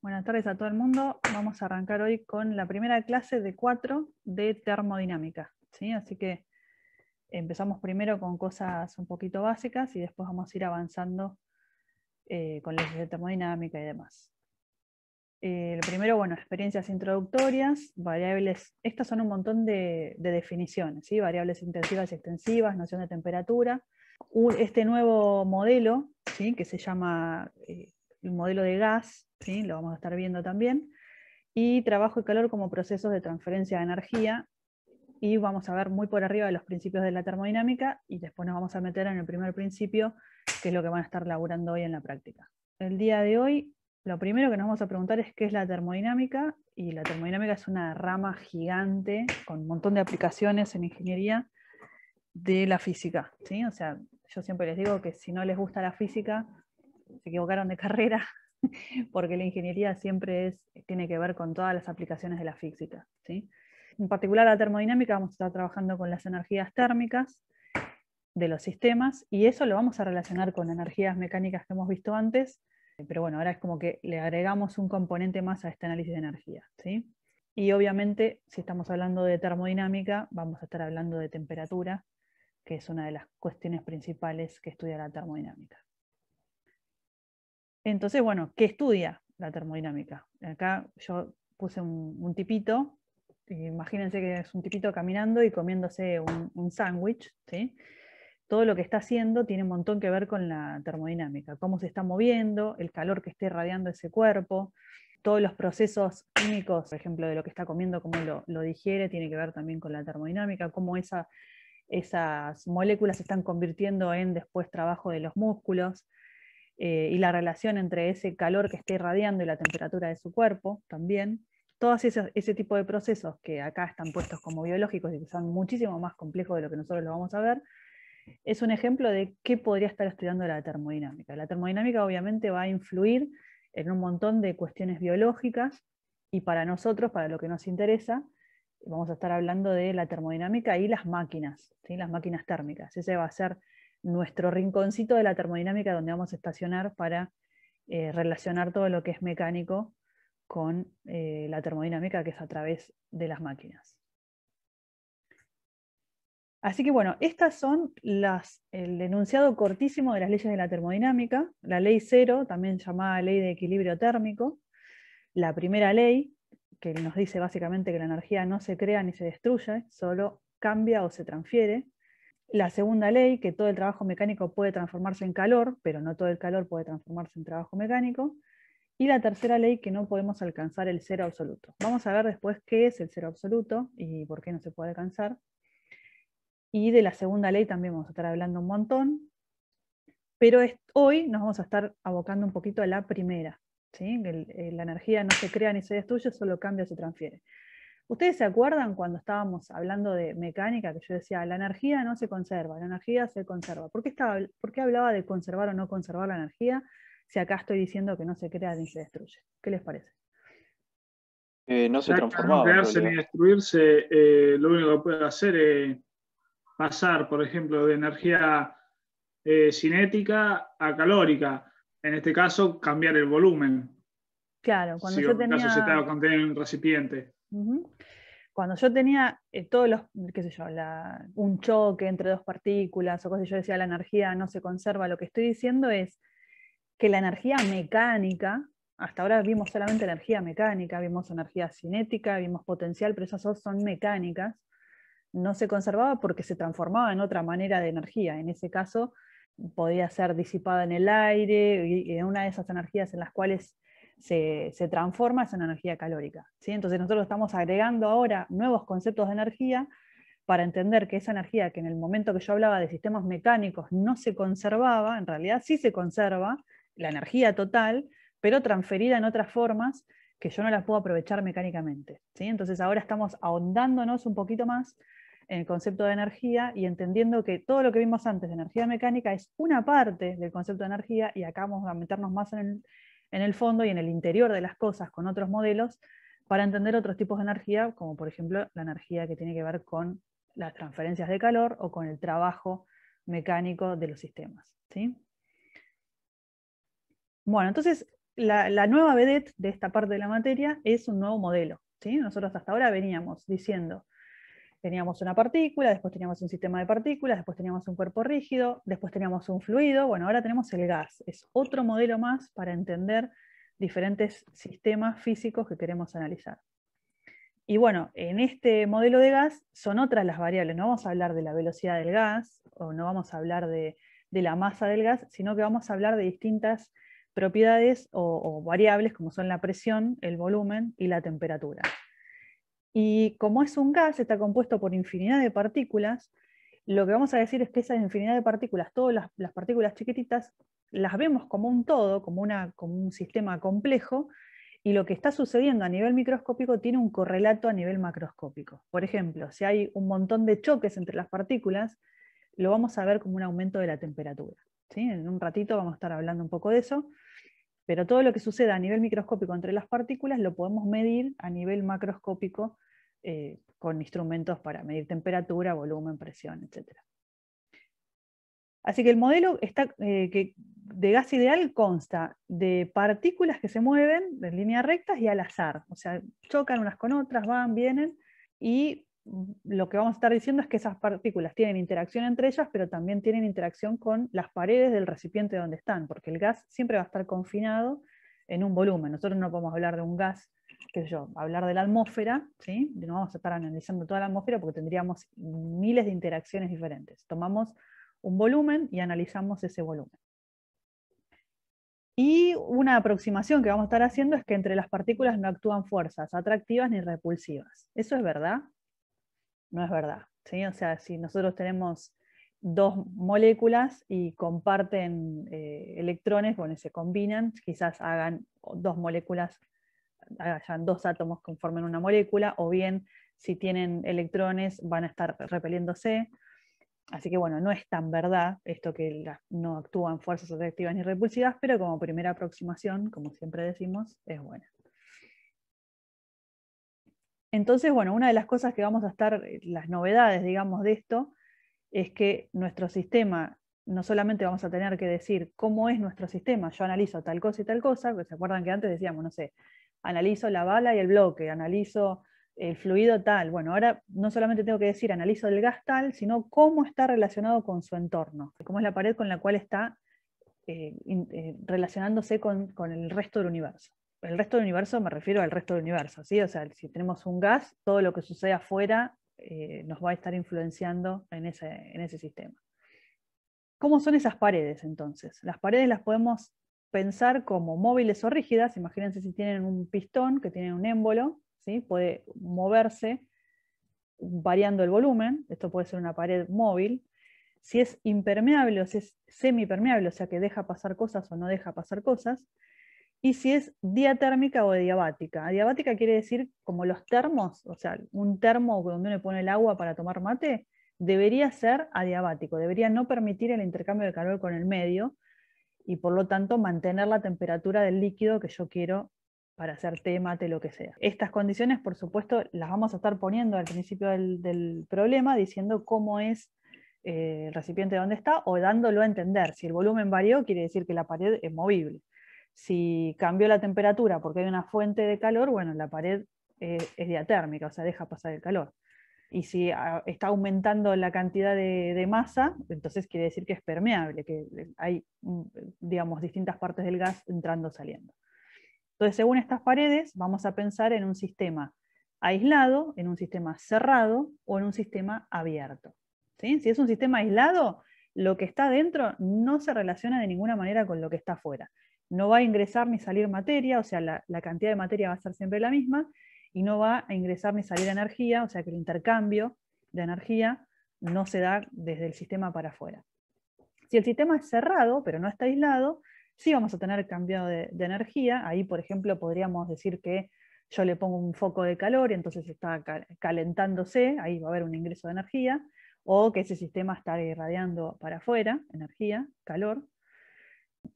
Buenas tardes a todo el mundo. Vamos a arrancar hoy con la primera clase de cuatro de termodinámica. ¿sí? Así que empezamos primero con cosas un poquito básicas y después vamos a ir avanzando eh, con la de termodinámica y demás. el eh, primero, bueno, experiencias introductorias, variables, estas son un montón de, definiciones, ¿sí? variables intensivas y extensivas, noción de temperatura. Este nuevo modelo, ¿sí? que se llama eh, el modelo de gas, ¿sí? lo vamos a estar viendo también, y trabajo y calor como procesos de transferencia de energía, y vamos a ver muy por arriba de los principios de la termodinámica, y después nos vamos a meter en el primer principio, que es lo que van a estar laburando hoy en la práctica. El día de hoy, lo primero que nos vamos a preguntar es qué es la termodinámica, y la termodinámica es una rama gigante, con un montón de aplicaciones en ingeniería, de la física, ¿sí? O sea, yo siempre les digo que si no les gusta la física, se equivocaron de carrera, porque la ingeniería siempre es, tiene que ver con todas las aplicaciones de la física. ¿sí? En particular la termodinámica, vamos a estar trabajando con las energías térmicas de los sistemas y eso lo vamos a relacionar con energías mecánicas que hemos visto antes, pero bueno, ahora es como que le agregamos un componente más a este análisis de energía. ¿sí? Y obviamente, si estamos hablando de termodinámica, vamos a estar hablando de temperatura, que es una de las cuestiones principales que estudia la termodinámica. Entonces, bueno, ¿qué estudia la termodinámica? Acá yo puse un, tipito, imagínense que es un tipito caminando y comiéndose un, sándwich, ¿sí? Todo lo que está haciendo tiene un montón que ver con la termodinámica, cómo se está moviendo, el calor que está irradiando ese cuerpo, todos los procesos químicos, por ejemplo, de lo que está comiendo, cómo lo, digiere, tiene que ver también con la termodinámica, cómo esas moléculas se están convirtiendo en después trabajo de los músculos. Eh, y la relación entre ese calor que está irradiando y la temperatura de su cuerpo también. Todos esos, ese tipo de procesos que acá están puestos como biológicos y que son muchísimo más complejos de lo que nosotros lo vamos a ver, es un ejemplo de qué podría estar estudiando la termodinámica. La termodinámica obviamente va a influir en un montón de cuestiones biológicas y para nosotros, para lo que nos interesa, vamos a estar hablando de la termodinámica y las máquinas, ¿sí? las máquinas térmicas. Ese va a ser nuestro rinconcito de la termodinámica donde vamos a estacionar para eh, relacionar todo lo que es mecánico con eh, la termodinámica que es a través de las máquinas. Así que bueno, estas son el enunciado cortísimo de las leyes de la termodinámica, la ley cero, también llamada ley de equilibrio térmico, la primera ley, que nos dice básicamente que la energía no se crea ni se destruye, solo cambia o se transfiere, la segunda ley, que todo el trabajo mecánico puede transformarse en calor, pero no todo el calor puede transformarse en trabajo mecánico. Y la tercera ley, que no podemos alcanzar el cero absoluto. Vamos a ver después qué es el cero absoluto y por qué no se puede alcanzar. Y de la segunda ley también vamos a estar hablando un montón, pero hoy nos vamos a estar abocando un poquito a la primera. ¿sí? Eh, la energía no se crea ni se destruye, solo cambia se transfiere. ¿Ustedes se acuerdan cuando estábamos hablando de mecánica que yo decía, la energía no se conserva, la energía se conserva? ¿Por qué, estaba, hablaba de conservar o no conservar la energía si acá estoy diciendo que no se crea ni se destruye? ¿Qué les parece? Eh, no se transformaba. No crearse ni destruirse, eh, lo único que puede hacer es pasar, por ejemplo, de energía eh, cinética a calórica. En este caso, cambiar el volumen. Claro, cuando si en caso se estaba en un recipiente. Cuando yo tenía eh, todos los, qué sé yo, un choque entre dos partículas o cosas, yo decía la energía no se conserva, lo que estoy diciendo es que la energía mecánica, hasta ahora vimos solamente energía mecánica, vimos energía cinética, vimos potencial, pero esas dos son mecánicas, no se conservaba porque se transformaba en otra manera de energía. En ese caso, podía ser disipada en el aire, y en una de esas energías en las cuales se, transforma en energía calórica. ¿sí? Entonces nosotros estamos agregando ahora nuevos conceptos de energía para entender que esa energía que en el momento que yo hablaba de sistemas mecánicos no se conservaba, en realidad sí se conserva la energía total, pero transferida en otras formas que yo no las puedo aprovechar mecánicamente. ¿sí? Entonces ahora estamos ahondándonos un poquito más en el concepto de energía y entendiendo que todo lo que vimos antes de energía mecánica es una parte del concepto de energía y acá vamos a meternos más en el, en el fondo y en el interior de las cosas con otros modelos para entender otros tipos de energía, como por ejemplo la energía que tiene que ver con las transferencias de calor o con el trabajo mecánico de los sistemas. ¿sí? Bueno, entonces la, nueva vedette de esta parte de la materia es un nuevo modelo. ¿sí? Nosotros hasta ahora veníamos diciendo teníamos una partícula, después teníamos un sistema de partículas, después teníamos un cuerpo rígido, después teníamos un fluido, bueno, ahora tenemos el gas. Es otro modelo más para entender diferentes sistemas físicos que queremos analizar. Y bueno, en este modelo de gas son otras las variables, no vamos a hablar de la velocidad del gas o no vamos a hablar de, la masa del gas, sino que vamos a hablar de distintas propiedades o variables como son la presión, el volumen y la temperatura. Y como es un gas, está compuesto por infinidad de partículas, lo que vamos a decir es que esa infinidad de partículas, todas las, partículas chiquititas, las vemos como un todo, como, un sistema complejo, y lo que está sucediendo a nivel microscópico tiene un correlato a nivel macroscópico. Por ejemplo, si hay un montón de choques entre las partículas, lo vamos a ver como un aumento de la temperatura. En un ratito vamos a estar hablando un poco de eso. Pero todo lo que suceda a nivel microscópico entre las partículas lo podemos medir a nivel macroscópico eh, con instrumentos para medir temperatura, volumen, presión, etc. Así que el modelo está, eh, que de gas ideal consta de partículas que se mueven en líneas rectas y al azar, o sea, chocan unas con otras, van, vienen, y lo que vamos a estar diciendo es que esas partículas tienen interacción entre ellas, pero también tienen interacción con las paredes del recipiente donde están, porque el gas siempre va a estar confinado en un volumen. Nosotros no podemos hablar de un gas, que yo, hablar de la atmósfera, ¿sí? no vamos a estar analizando toda la atmósfera porque tendríamos miles de interacciones diferentes. Tomamos un volumen y analizamos ese volumen. Y una aproximación que vamos a estar haciendo es que entre las partículas no actúan fuerzas atractivas ni repulsivas. ¿Eso es verdad? no es verdad. O sea, si nosotros tenemos dos moléculas y comparten eh, electrones, bueno, se combinan, quizás hagan dos moléculas, hayan dos átomos que formen una molécula, o bien si tienen electrones van a estar repeliéndose. Así que bueno, no es tan verdad esto que no actúan fuerzas atractivas ni repulsivas, pero como primera aproximación, como siempre decimos, es buena. Entonces, bueno, una de las cosas que vamos a estar, eh, las novedades, digamos, de esto, es que nuestro sistema, no solamente vamos a tener que decir cómo es nuestro sistema, yo analizo tal cosa y tal cosa, porque se acuerdan que antes decíamos, no sé, analizo la bala y el bloque, analizo el fluido tal. Bueno, ahora no solamente tengo que decir analizo el gas tal, sino cómo está relacionado con su entorno, cómo es la pared con la cual está eh, eh, relacionándose con el resto del universo el resto del universo me refiero al resto del universo, ¿sí? O sea, si tenemos un gas, todo lo que sucede afuera eh, nos va a estar influenciando en ese, sistema. ¿Cómo son esas paredes entonces? Las paredes las podemos pensar como móviles o rígidas, imagínense si tienen un pistón que tiene un émbolo, ¿sí? puede moverse variando el volumen, esto puede ser una pared móvil, si es impermeable o si es semipermeable, o sea que deja pasar cosas o no deja pasar cosas, y si es diatérmica o adiabática. Adiabática quiere decir como los termos, o sea, un termo donde uno pone el agua para tomar mate, debería ser adiabático, debería no permitir el intercambio de calor con el medio y por lo tanto mantener la temperatura del líquido que yo quiero para hacer té, mate, lo que sea. Estas condiciones, por supuesto, las vamos a estar poniendo al principio del, problema, diciendo cómo es eh, el recipiente donde está o dándolo a entender. Si el volumen varió, quiere decir que la pared es movible. Si cambió la temperatura porque hay una fuente de calor, bueno, la pared eh, es, diatérmica, o sea, deja pasar el calor. Y si ah, está aumentando la cantidad de, masa, entonces quiere decir que es permeable, que eh, hay, mm, digamos, distintas partes del gas entrando saliendo. Entonces, según estas paredes, vamos a pensar en un sistema aislado, en un sistema cerrado o en un sistema abierto. Si es un sistema aislado, lo que está dentro no se relaciona de ninguna manera con lo que está afuera no va a ingresar ni salir materia, o sea, la, cantidad de materia va a ser siempre la misma, y no va a ingresar ni salir energía, o sea que el intercambio de energía no se da desde el sistema para afuera. Si el sistema es cerrado, pero no está aislado, sí vamos a tener cambio de, de energía. Ahí, por ejemplo, podríamos decir que yo le pongo un foco de calor y entonces está calentándose, ahí va a haber un ingreso de energía, o que ese sistema está irradiando para afuera, energía, calor,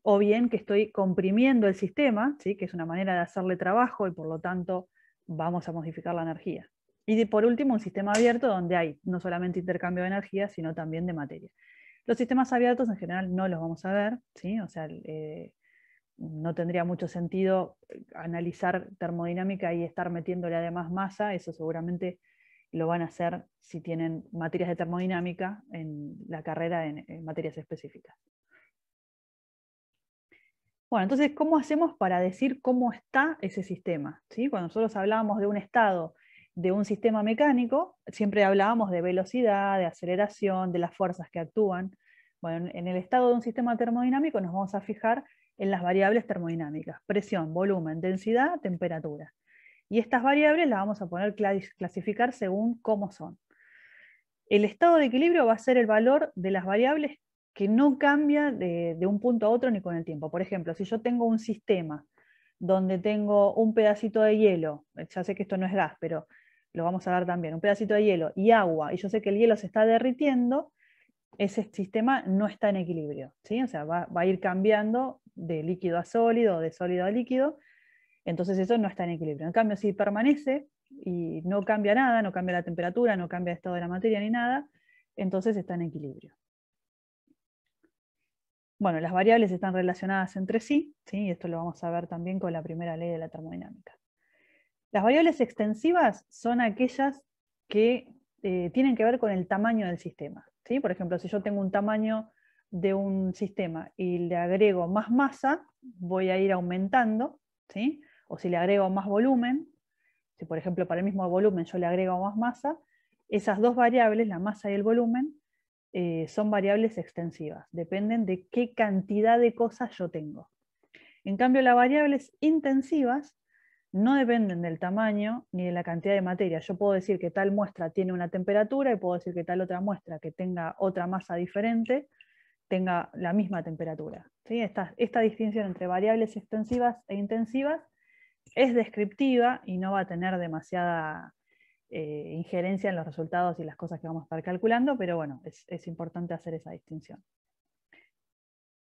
o bien que estoy comprimiendo el sistema, ¿sí? que es una manera de hacerle trabajo y por lo tanto vamos a modificar la energía. Y por último, un sistema abierto donde hay no solamente intercambio de energía, sino también de materia. Los sistemas abiertos en general no los vamos a ver, o sea, eh, no tendría mucho sentido eh, analizar termodinámica y estar metiéndole además masa, eso seguramente lo van a hacer si tienen materias de termodinámica en la carrera en materias específicas. Bueno, entonces, ¿cómo hacemos para decir cómo está ese sistema? Cuando nosotros hablábamos de un estado de un sistema mecánico, siempre hablábamos de velocidad, de aceleración, de las fuerzas que actúan. Bueno, en el estado de un sistema termodinámico nos vamos a fijar en las variables termodinámicas, presión, volumen, densidad, temperatura. Y estas variables las vamos a poner clasificar según cómo son. El estado de equilibrio va a ser el valor de las variables que no cambia de, un punto a otro ni con el tiempo. Por ejemplo, si yo tengo un sistema donde tengo un pedacito de hielo, eh, ya sé que esto no es gas, pero lo vamos a ver también, un pedacito de hielo y agua, y yo sé que el hielo se está derritiendo, ese sistema no está en equilibrio, O sea, va, va a ir cambiando de líquido a sólido, de sólido a líquido, entonces eso no está en equilibrio. En cambio, si permanece y no cambia nada, no cambia la temperatura, no cambia el estado de la materia ni nada, entonces está en equilibrio. Bueno, las variables están relacionadas entre sí, y esto lo vamos a ver también con la primera ley de la termodinámica. Las variables extensivas son aquellas que eh, tienen que ver con el tamaño del sistema. ¿sí? Por ejemplo, si yo tengo un tamaño de un sistema y le agrego más masa, voy a ir aumentando, ¿sí? o si le agrego más volumen, si por ejemplo para el mismo volumen yo le agrego más masa, esas dos variables, la masa y el volumen, eh, son variables extensivas, dependen de qué cantidad de cosas yo tengo. En cambio, las variables intensivas no dependen del tamaño ni de la cantidad de materia. Yo puedo decir que tal muestra tiene una temperatura y puedo decir que tal otra muestra que tenga otra masa diferente tenga la misma temperatura. ¿Sí? Esta, esta distinción entre variables extensivas e intensivas es descriptiva y no va a tener demasiada eh, injerencia en los resultados y las cosas que vamos a estar calculando, pero bueno, es, importante hacer esa distinción.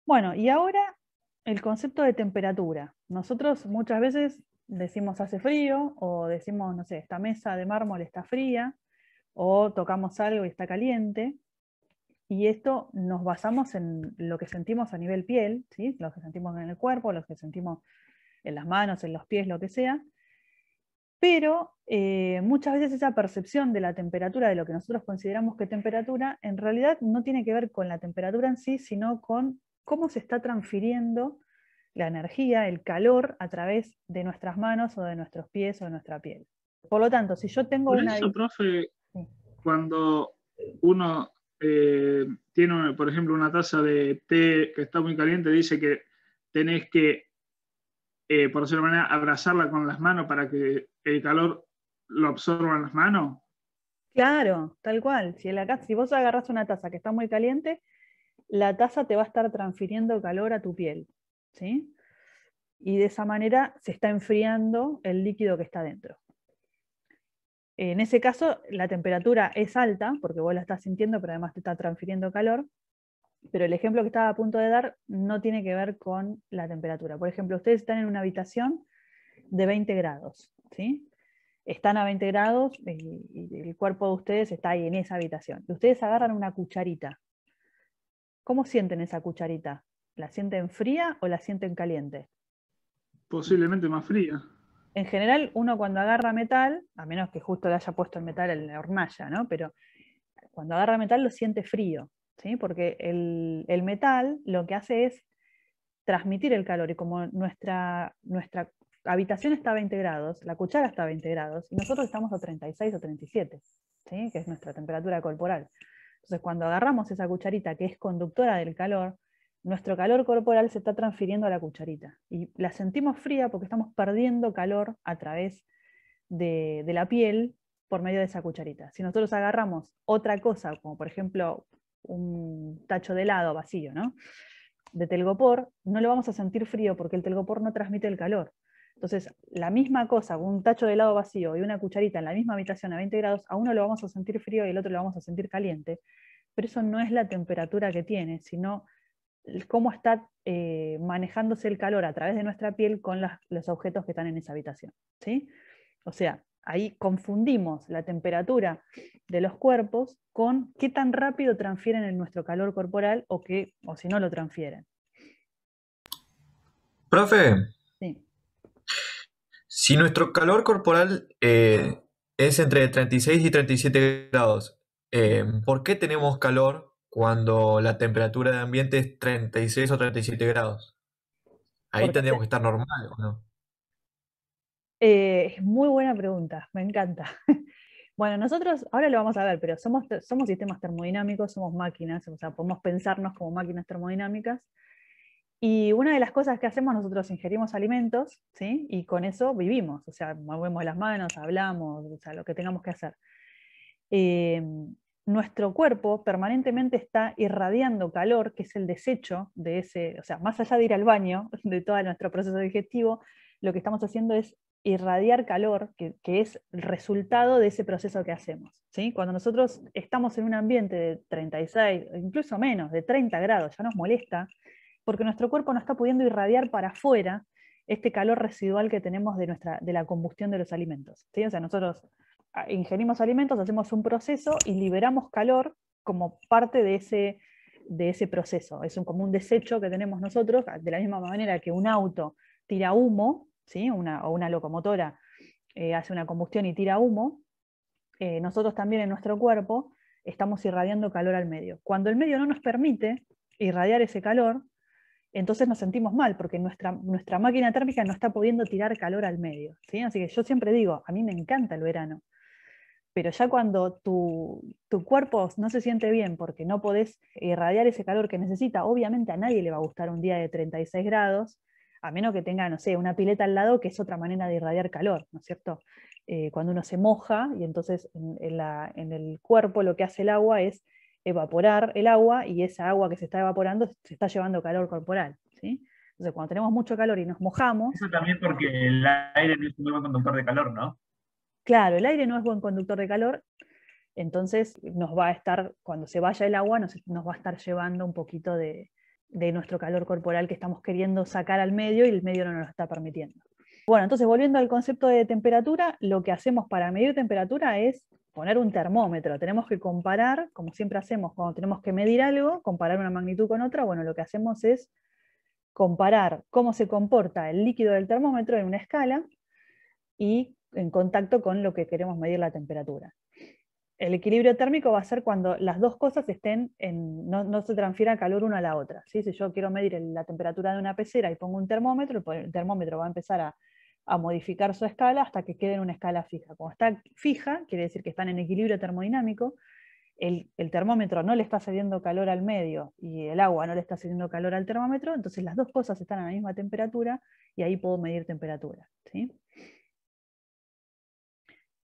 Bueno, y ahora el concepto de temperatura. Nosotros muchas veces decimos hace frío o decimos, no sé, esta mesa de mármol está fría o tocamos algo y está caliente. Y esto nos basamos en lo que sentimos a nivel piel, ¿sí? lo que sentimos en el cuerpo, lo que sentimos en las manos, en los pies, lo que sea pero eh, muchas veces esa percepción de la temperatura, de lo que nosotros consideramos que temperatura, en realidad no tiene que ver con la temperatura en sí, sino con cómo se está transfiriendo la energía, el calor, a través de nuestras manos o de nuestros pies o de nuestra piel. Por lo tanto, si yo tengo una... profe, cuando uno eh, tiene, por ejemplo, una taza de té que está muy caliente, dice que tenés que, eh, por decirlo manera, abrazarla con las manos para que el calor lo en las manos. Claro, tal cual. Si, vos agarras una taza que está muy caliente, la taza te va a estar transfiriendo calor a tu piel. ¿sí? Y de esa manera se está enfriando el líquido que está dentro. En ese caso, la temperatura es alta, porque vos la estás sintiendo, pero además te está transfiriendo calor. Pero el ejemplo que estaba a punto de dar no tiene que ver con la temperatura. Por ejemplo, ustedes están en una habitación de 20 grados. ¿sí? Están a 20 grados y, el cuerpo de ustedes está ahí en esa habitación. Y ustedes agarran una cucharita. ¿Cómo sienten esa cucharita? ¿La sienten fría o la sienten caliente? Posiblemente más fría. En general, uno cuando agarra metal, a menos que justo le haya puesto el metal en la hornalla, ¿no? Pero cuando agarra metal lo siente frío, ¿sí? Porque el, metal lo que hace es transmitir el calor y como nuestra, nuestra habitación está a 20 grados, la cuchara está a 20 grados y nosotros estamos a 36 o 37, que es nuestra temperatura corporal. Entonces, cuando agarramos esa cucharita que es conductora del calor, nuestro calor corporal se está transfiriendo a la cucharita y la sentimos fría porque estamos perdiendo calor a través de, de la piel por medio de esa cucharita. Si nosotros agarramos otra cosa, como por ejemplo un tacho de helado vacío, ¿no? de telgopor, no lo vamos a sentir frío porque el telgopor no transmite el calor. Entonces, la misma cosa, un tacho de helado vacío y una cucharita en la misma habitación a 20 grados, a uno lo vamos a sentir frío y al otro lo vamos a sentir caliente, pero eso no es la temperatura que tiene, sino cómo está eh, manejándose el calor a través de nuestra piel con los objetos que están en esa habitación. ¿sí? O sea, ahí confundimos la temperatura de los cuerpos con qué tan rápido transfieren en nuestro calor corporal o, o si no lo transfieren. Profe, si nuestro calor corporal eh, es entre 36 y 37 grados, eh, ¿por qué tenemos calor cuando la temperatura de ambiente es 36 o 37 grados? Ahí tendríamos que estar normal, ¿o no? Eh, muy buena pregunta, me encanta. Bueno, nosotros ahora lo vamos a ver, pero somos, somos sistemas termodinámicos, somos máquinas, o sea, podemos pensarnos como máquinas termodinámicas. Y una de las cosas que hacemos, nosotros ingerimos alimentos, ¿sí? Y con eso vivimos, o sea, movemos las manos, hablamos, o sea, lo que tengamos que hacer. Em, nuestro cuerpo permanentemente está irradiando calor, que es el desecho de ese, o sea, más allá de ir al baño, de todo nuestro proceso digestivo, lo que estamos haciendo es irradiar calor, que, que es el resultado de ese proceso que hacemos. ¿sí? Cuando nosotros estamos en un ambiente de 36, incluso menos, de 30 grados, ya nos molesta, porque nuestro cuerpo no está pudiendo irradiar para afuera este calor residual que tenemos de, nuestra, de la combustión de los alimentos. ¿sí? O sea, nosotros ah, ingerimos alimentos, hacemos un proceso y liberamos calor como parte de ese, de ese proceso. Es un, como un desecho que tenemos nosotros, ah, de la misma manera que un auto tira humo, ¿sí? o una locomotora eh, hace una combustión y tira humo, eh, nosotros también en nuestro cuerpo estamos irradiando calor al medio. Cuando el medio no nos permite irradiar ese calor, entonces nos sentimos mal porque nuestra, máquina térmica no está pudiendo tirar calor al medio. Así que yo siempre digo, a mí me encanta el verano, pero ya cuando tu, cuerpo no se siente bien porque no podés irradiar ese calor que necesita, obviamente a nadie le va a gustar un día de 36 grados, a menos que tenga, no sé, una pileta al lado, que es otra manera de irradiar calor, ¿no es cierto? Eh, cuando uno se moja y entonces en el cuerpo lo que hace el agua es evaporar el agua y esa agua que se está evaporando se está llevando calor corporal. ¿sí? Entonces, cuando tenemos mucho calor y nos mojamos... Eso también porque el aire no es un buen conductor de calor, ¿no? Claro, el aire no es buen conductor de calor, entonces nos va a estar, cuando se vaya el agua, nos, va a estar llevando un poquito de nuestro calor corporal que estamos queriendo sacar al medio y el medio no nos lo está permitiendo. Bueno, entonces volviendo al concepto de temperatura, lo que hacemos para medir temperatura es poner un termómetro, tenemos que comparar, como siempre hacemos cuando tenemos que medir algo, comparar una magnitud con otra, bueno, lo que hacemos es comparar cómo se comporta el líquido del termómetro en una escala y en contacto con lo que queremos medir la temperatura. El equilibrio térmico va a ser cuando las dos cosas estén en, no, se transfiera calor una a la otra. Si yo quiero medir la temperatura de una pecera y pongo un termómetro, pues el termómetro va a empezar a a modificar su escala hasta que quede en una escala fija. Como está fija, quiere decir que están en equilibrio termodinámico, el, termómetro no le está cediendo calor al medio y el agua no le está cediendo calor al termómetro, entonces las dos cosas están a la misma temperatura y ahí puedo medir temperatura. ¿sí?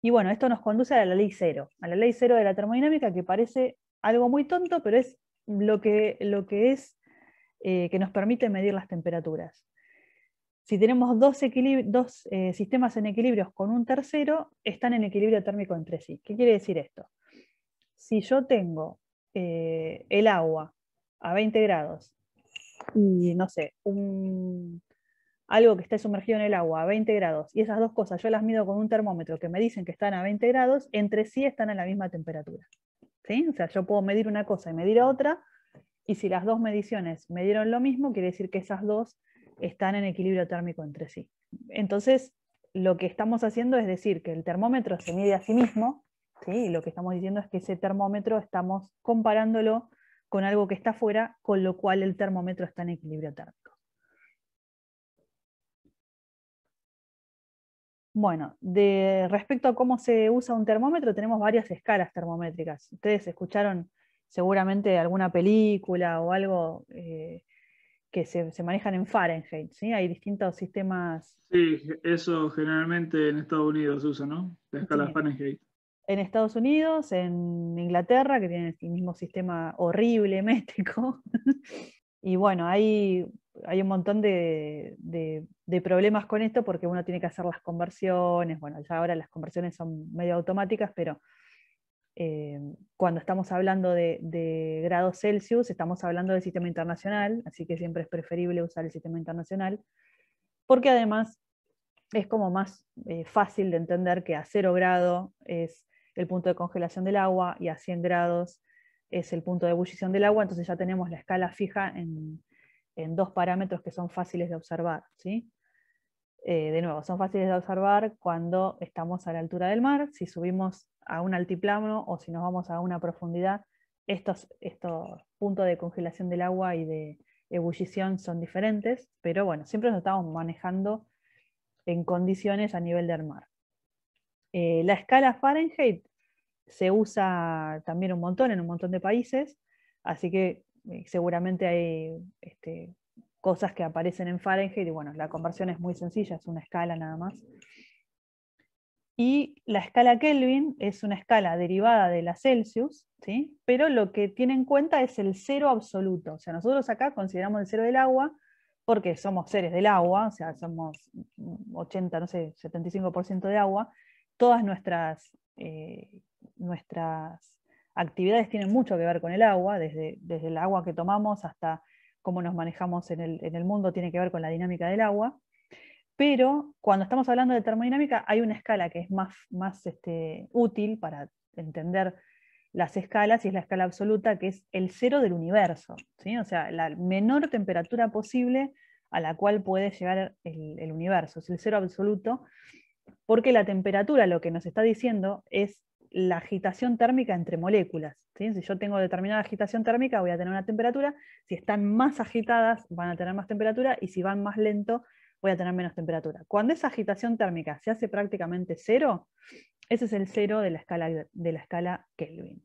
Y bueno, esto nos conduce a la ley cero, a la ley cero de la termodinámica que parece algo muy tonto, pero es lo que, lo que es eh, que nos permite medir las temperaturas. Si tenemos dos, eh, sistemas en equilibrio con un tercero, están en equilibrio térmico entre sí. ¿Qué quiere decir esto? Si yo tengo eh, el agua a 20 grados y, no sé, algo que está sumergido en el agua a 20 grados y esas dos cosas yo las mido con un termómetro que me dicen que están a 20 grados, entre sí están a la misma temperatura. O sea, yo puedo medir una cosa y medir a otra, y si las dos mediciones me dieron lo mismo, quiere decir que esas dos están en equilibrio térmico entre sí. Entonces, lo que estamos haciendo es decir que el termómetro se mide a sí mismo, y lo que estamos diciendo es que ese termómetro estamos comparándolo con algo que está fuera, con lo cual el termómetro está en equilibrio térmico. Bueno, de respecto a cómo se usa un termómetro, tenemos varias escalas termométricas. Ustedes escucharon seguramente alguna película o algo eh, que se, se manejan en Fahrenheit, ¿sí? Hay distintos sistemas. Sí, eso generalmente en Estados Unidos se usa, ¿no? La escala Fahrenheit. En Estados Unidos, en Inglaterra, que tienen el mismo sistema horrible métrico. y bueno, hay, hay un montón de, de, problemas con esto porque uno tiene que hacer las conversiones. Bueno, ya ahora las conversiones son medio automáticas, pero eh, cuando estamos hablando de, grados Celsius, estamos hablando del sistema internacional, así que siempre es preferible usar el sistema internacional, porque además es como más eh, fácil de entender que a 0 grado es el punto de congelación del agua y a 100 grados es el punto de ebullición del agua, entonces ya tenemos la escala fija en, dos parámetros que son fáciles de observar. ¿sí? Eh, de nuevo, son fáciles de observar cuando estamos a la altura del mar, si subimos a un altiplano o si nos vamos a una profundidad, estos, estos puntos de congelación del agua y de ebullición son diferentes, pero bueno, siempre nos estamos manejando en condiciones a nivel de mar. Eh, la escala Fahrenheit se usa también un montón en un montón de países, así que eh, seguramente hay este, cosas que aparecen en Fahrenheit y bueno, la conversión es muy sencilla, es una escala nada más. Y la escala Kelvin es una escala derivada de la Celsius, ¿sí? pero lo que tiene en cuenta es el cero absoluto. O sea, nosotros acá consideramos el cero del agua porque somos seres del agua, o sea, somos 80, no sé, 75% de agua. Todas nuestras, eh, nuestras actividades tienen mucho que ver con el agua, desde, desde el agua que tomamos hasta cómo nos manejamos en el mundo tiene que ver con la dinámica del agua. Pero cuando estamos hablando de termodinámica hay una escala que es más, más este, útil para entender las escalas y es la escala absoluta que es el cero del universo, o sea, la menor temperatura posible a la cual puede llegar el, universo, es el cero absoluto, porque la temperatura lo que nos está diciendo es la agitación térmica entre moléculas. Si yo tengo determinada agitación térmica, voy a tener una temperatura. Si están más agitadas, van a tener más temperatura. Y si van más lento, voy a tener menos temperatura. Cuando esa agitación térmica se hace prácticamente cero, ese es el cero de la escala, de la escala Kelvin.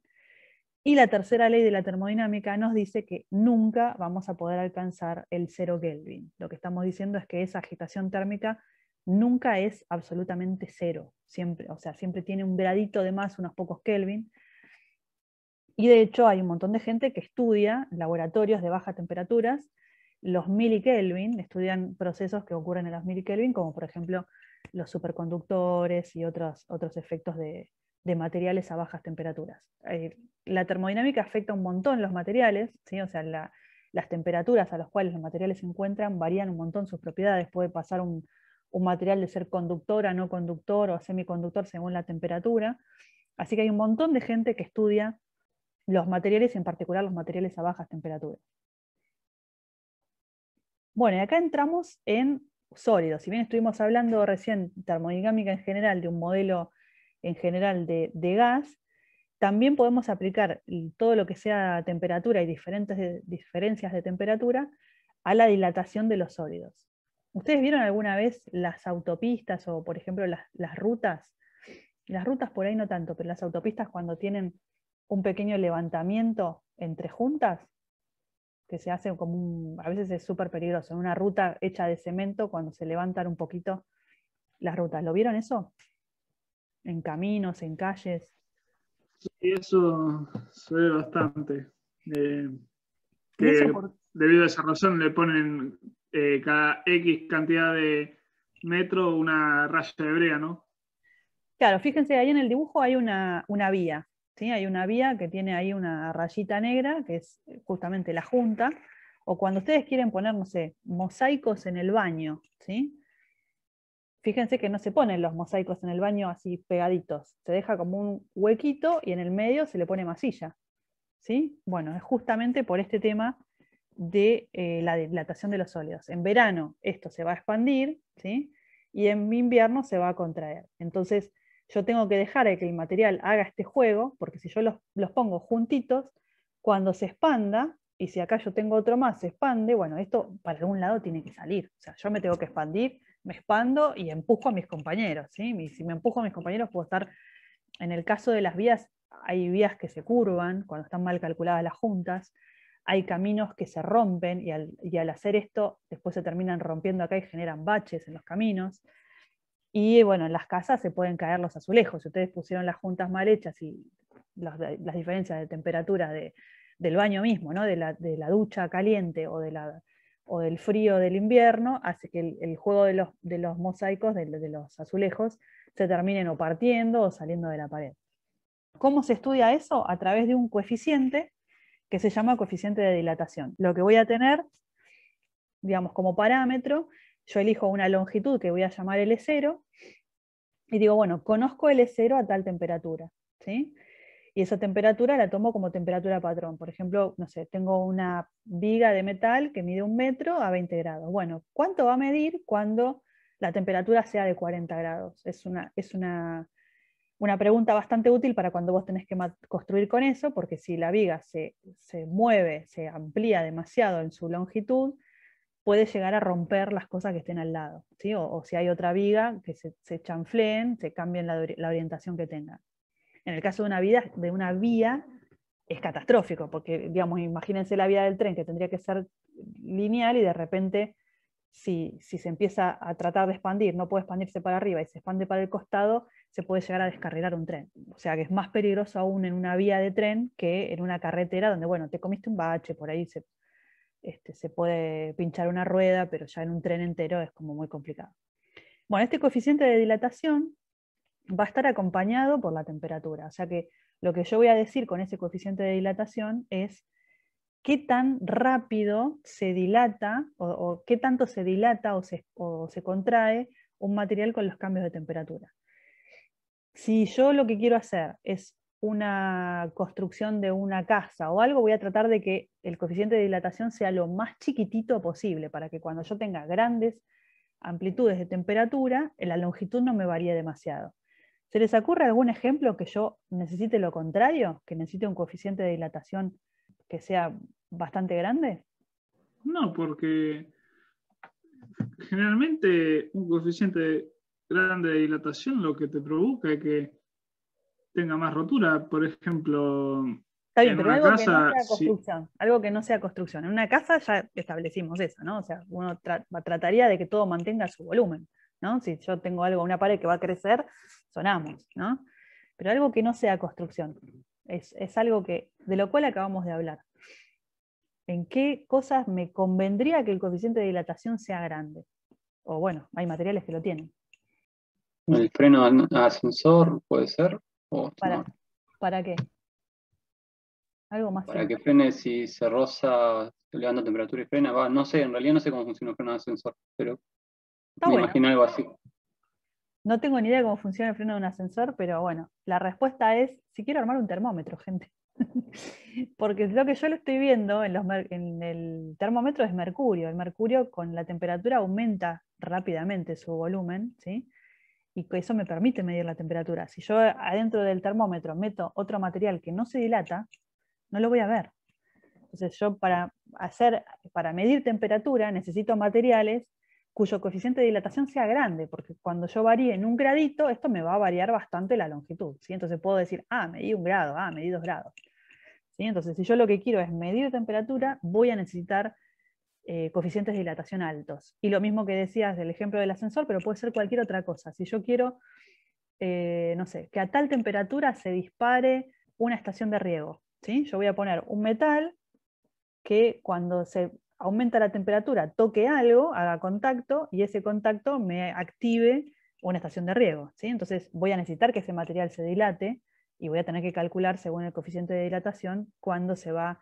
Y la tercera ley de la termodinámica nos dice que nunca vamos a poder alcanzar el cero Kelvin. Lo que estamos diciendo es que esa agitación térmica nunca es absolutamente cero, siempre, o sea, siempre tiene un gradito de más, unos pocos Kelvin. Y de hecho hay un montón de gente que estudia laboratorios de bajas temperaturas los milikelvin, estudian procesos que ocurren en los milikelvin, como por ejemplo los superconductores y otros, otros efectos de, materiales a bajas temperaturas. Eh, la termodinámica afecta un montón los materiales, o sea, las temperaturas a las cuales los materiales se encuentran varían un montón sus propiedades, puede pasar un, material de ser conductor a no conductor o semiconductor según la temperatura. Así que hay un montón de gente que estudia los materiales, en particular los materiales a bajas temperaturas. Bueno, y acá entramos en sólidos. Si bien estuvimos hablando recién termodinámica en general, de un modelo en general de, gas, también podemos aplicar todo lo que sea temperatura y diferentes diferencias de temperatura a la dilatación de los sólidos. ¿Ustedes vieron alguna vez las autopistas o, por ejemplo, las, las rutas? Las rutas por ahí no tanto, pero las autopistas cuando tienen un pequeño levantamiento entre juntas, que se hace como un, a veces es súper peligroso, en una ruta hecha de cemento, cuando se levantan un poquito las rutas. ¿Lo vieron eso? En caminos, en calles. Sí, eso se bastante. Eh, debido a esa razón le ponen eh, cada X cantidad de metro una raya de brea, ¿no? Claro, fíjense, ahí en el dibujo hay una vía. Hay una vía que tiene ahí una rayita negra, que es eh, justamente la junta, o cuando ustedes quieren poner, no sé, mosaicos en el baño, ¿sí? Fíjense que no se ponen los mosaicos en el baño así pegaditos, se deja como un huequito y en el medio se le pone masilla, ¿sí? Bueno, es justamente por este tema de eh, la dilatación de los sólidos. En verano esto se va a expandir, ¿sí? Y en invierno se va a contraer. Entonces, yo tengo que dejar que el material haga este juego, porque si yo los, pongo juntitos, cuando se expanda, y si acá yo tengo otro más, se expande, bueno, esto para algún lado tiene que salir. O sea, yo me tengo que expandir, me expando y empujo a mis compañeros. Y si me empujo a mis compañeros, puedo estar, en el caso de las vías, hay vías que se curvan cuando están mal calculadas las juntas, hay caminos que se rompen y y al hacer esto después se terminan rompiendo acá y generan baches en los caminos. Y bueno, en las casas se pueden caer los azulejos. Si ustedes pusieron las juntas mal hechas y las, diferencias de temperatura del baño mismo, de, la, ducha caliente o, del frío del invierno, hace que el, juego de los, mosaicos, de, de, los azulejos, se terminen o partiendo o saliendo de la pared. ¿Cómo se estudia eso? A través de un coeficiente que se llama coeficiente de dilatación. Lo que voy a tener, digamos, como parámetro yo elijo una longitud que voy a llamar L0 e y digo, bueno, conozco L0 e a tal temperatura, ¿sí? Y esa temperatura la tomo como temperatura patrón. Por ejemplo, no sé, tengo una viga de metal que mide un metro a 20 grados. Bueno, ¿cuánto va a medir cuando la temperatura sea de 40 grados? Es una, es una, pregunta bastante útil para cuando vos tenés que construir con eso, porque si la viga se mueve, se amplía demasiado en su longitud, puede llegar a romper las cosas que estén al lado, ¿sí? o, si hay otra viga, que se, se chanfleen, se cambien la, orientación que tengan. En el caso de una, de una vía, es catastrófico, porque digamos, imagínense la vía del tren que tendría que ser lineal y de repente si, si se empieza a tratar de expandir, no puede expandirse para arriba y se expande para el costado, se puede llegar a descarrilar un tren. O sea que es más peligroso aún en una vía de tren que en una carretera donde, bueno, te comiste un bache, por ahí se este, se puede pinchar una rueda, pero ya en un tren entero es como muy complicado. Bueno, este coeficiente de dilatación va a estar acompañado por la temperatura, o sea que lo que yo voy a decir con ese coeficiente de dilatación es qué tan rápido se dilata o, qué tanto se dilata o se contrae un material con los cambios de temperatura. Si yo lo que quiero hacer es una construcción de una casa o algo, voy a tratar de que el coeficiente de dilatación sea lo más chiquitito posible para que cuando yo tenga grandes amplitudes de temperatura, la longitud no me varíe demasiado. ¿Se les ocurre algún ejemplo que yo necesite lo contrario, que necesite un coeficiente de dilatación que sea bastante grande? No, porque generalmente un coeficiente grande de dilatación lo que te provoca es que tenga más rotura. Por ejemplo, en pero algo, casa, que no sea construcción, algo que no sea construcción. En una casa ya establecimos eso, ¿no? O sea, uno trataría de que todo mantenga su volumen, ¿no? Si yo tengo algo, una pared que va a crecer, sonamos, ¿no? Pero algo que no sea construcción. Es, algo que, de lo cual acabamos de hablar. ¿En qué cosas me convendría que el coeficiente de dilatación sea grande? O bueno, hay materiales que lo tienen. El freno ascensor puede ser. ¿Para, ¿Para qué? Algo más. Para que frene si se roza, elevando temperatura y frena. Va, no sé, en realidad no sé cómo funciona el freno de ascensor, pero Está imagino algo así. No tengo ni idea cómo funciona el freno de un ascensor, pero bueno, la respuesta es si quiero armar un termómetro, gente. Porque lo que yo lo estoy viendo en, los en, el termómetro es mercurio. El mercurio con la temperatura aumenta rápidamente su volumen, ¿sí? y eso me permite medir la temperatura. Si yo adentro del termómetro meto otro material que no se dilata, no lo voy a ver. Entonces yo para, hacer, para medir temperatura necesito materiales cuyo coeficiente de dilatación sea grande, porque cuando yo varíe en un gradito, esto me va a variar bastante la longitud. ¿sí? Entonces puedo decir, ah, medí un grado, ah, medí dos grados. ¿sí? Entonces si yo lo que quiero es medir temperatura, voy a necesitar eh, coeficientes de dilatación altos. Y lo mismo que decías del ejemplo del ascensor, pero puede ser cualquier otra cosa. Si yo quiero, eh, no sé, que a tal temperatura se dispare una estación de riego, ¿sí? yo voy a poner un metal que cuando se aumenta la temperatura toque algo, haga contacto y ese contacto me active una estación de riego. ¿sí? Entonces voy a necesitar que ese material se dilate y voy a tener que calcular según el coeficiente de dilatación cuándo se va